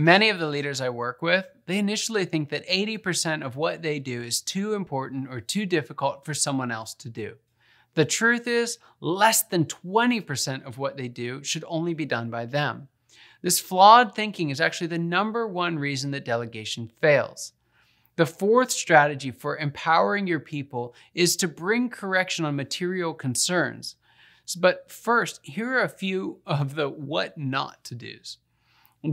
Many of the leaders I work with, they initially think that 80% of what they do is too important or too difficult for someone else to do. The truth is, less than 20% of what they do should only be done by them. This flawed thinking is actually the number one reason that delegation fails. The fourth strategy for empowering your people is to bring correction on material concerns. But first, here are a few of the what not to do's.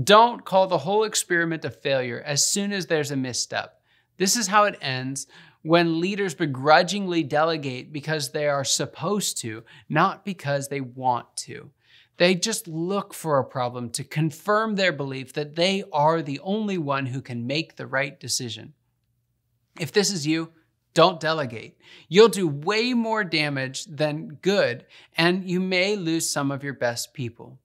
Don't call the whole experiment a failure as soon as there's a misstep. This is how it ends when leaders begrudgingly delegate because they are supposed to, not because they want to. They just look for a problem to confirm their belief that they are the only one who can make the right decision. If this is you, don't delegate. You'll do way more damage than good, and you may lose some of your best people.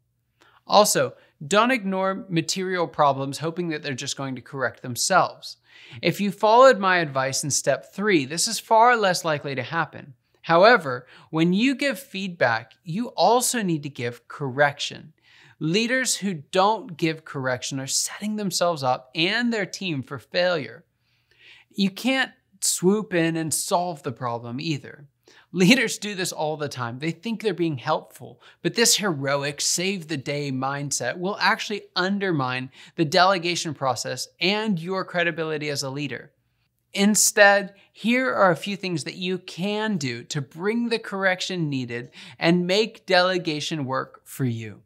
Also, don't ignore material problems hoping that they're just going to correct themselves. If you followed my advice in step three, this is far less likely to happen. However, when you give feedback, you also need to give correction. Leaders who don't give correction are setting themselves up and their team for failure. You can't swoop in and solve the problem either. Leaders do this all the time. They think they're being helpful, but this heroic save the day mindset will actually undermine the delegation process and your credibility as a leader. Instead, here are a few things that you can do to bring the correction needed and make delegation work for you.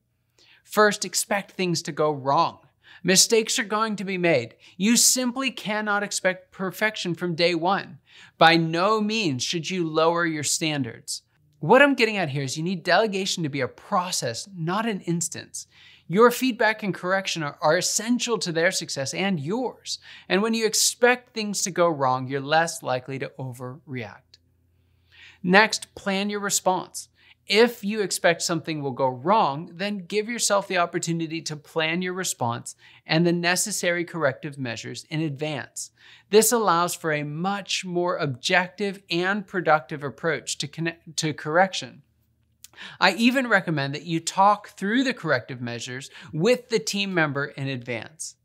First, expect things to go wrong. Mistakes are going to be made. You simply cannot expect perfection from day one. By no means should you lower your standards. What I'm getting at here is you need delegation to be a process, not an instance. Your feedback and correction are, are, essential to their success and yours. And when you expect things to go wrong, you're less likely to overreact. Next, plan your response. If you expect something will go wrong, then give yourself the opportunity to plan your response and the necessary corrective measures in advance. This allows for a much more objective and productive approach to, connect, to correction. I even recommend that you talk through the corrective measures with the team member in advance.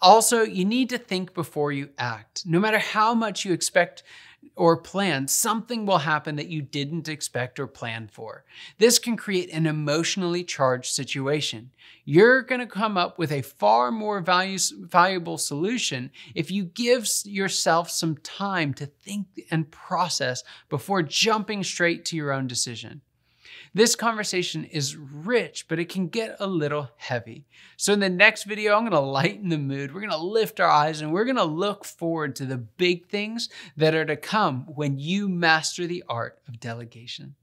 Also, you need to think before you act. No matter how much you expect or plan, something will happen that you didn't expect or plan for. This can create an emotionally charged situation. You're going to come up with a far more value, valuable solution if you give yourself some time to think and process before jumping straight to your own decision. This conversation is rich, but it can get a little heavy. So, in the next video, I'm gonna lighten the mood. We're gonna lift our eyes and we're gonna look forward to the big things that are to come when you master the art of delegation.